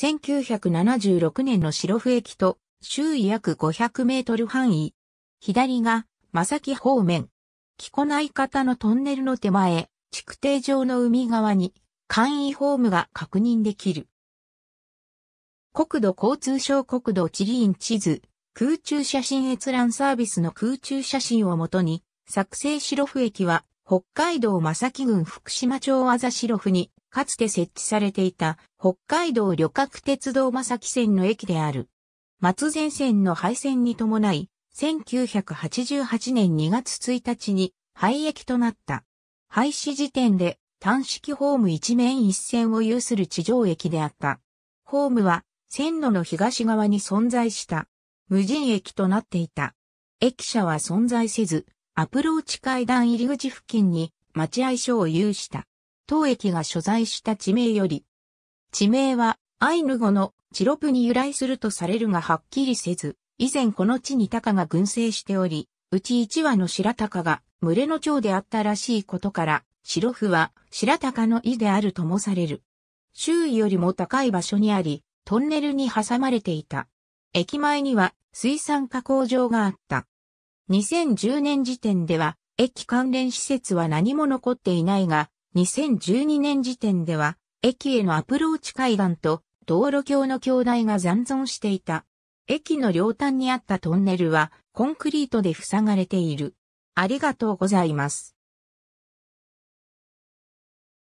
1976年の白布駅と周囲約500メートル範囲。左が、正木方面。木ない方のトンネルの手前、築堤上の海側に、簡易ホームが確認できる。国土交通省国土地理院地図、空中写真閲覧サービスの空中写真をもとに、作成白布駅は、北海道さき郡福島町あざ白布にかつて設置されていた北海道旅客鉄道正木線の駅である。松前線の廃線に伴い、1988年2月1日に廃駅となった。廃止時点で単式ホーム一面一線を有する地上駅であった。ホームは線路の東側に存在した無人駅となっていた。駅舎は存在せず、アプローチ階段入り口付近に待合所を有した。当駅が所在した地名より、地名はアイヌ語のチロプに由来するとされるがはっきりせず、以前この地に鷹が群生しており、うち一羽の白鷹が群れの長であったらしいことから、白フは白鷹の意であるともされる。周囲よりも高い場所にあり、トンネルに挟まれていた。駅前には水産加工場があった。2010年時点では、駅関連施設は何も残っていないが、2012年時点では、駅へのアプローチ階段と道路橋の橋台が残存していた。駅の両端にあったトンネルはコンクリートで塞がれている。ありがとうございます。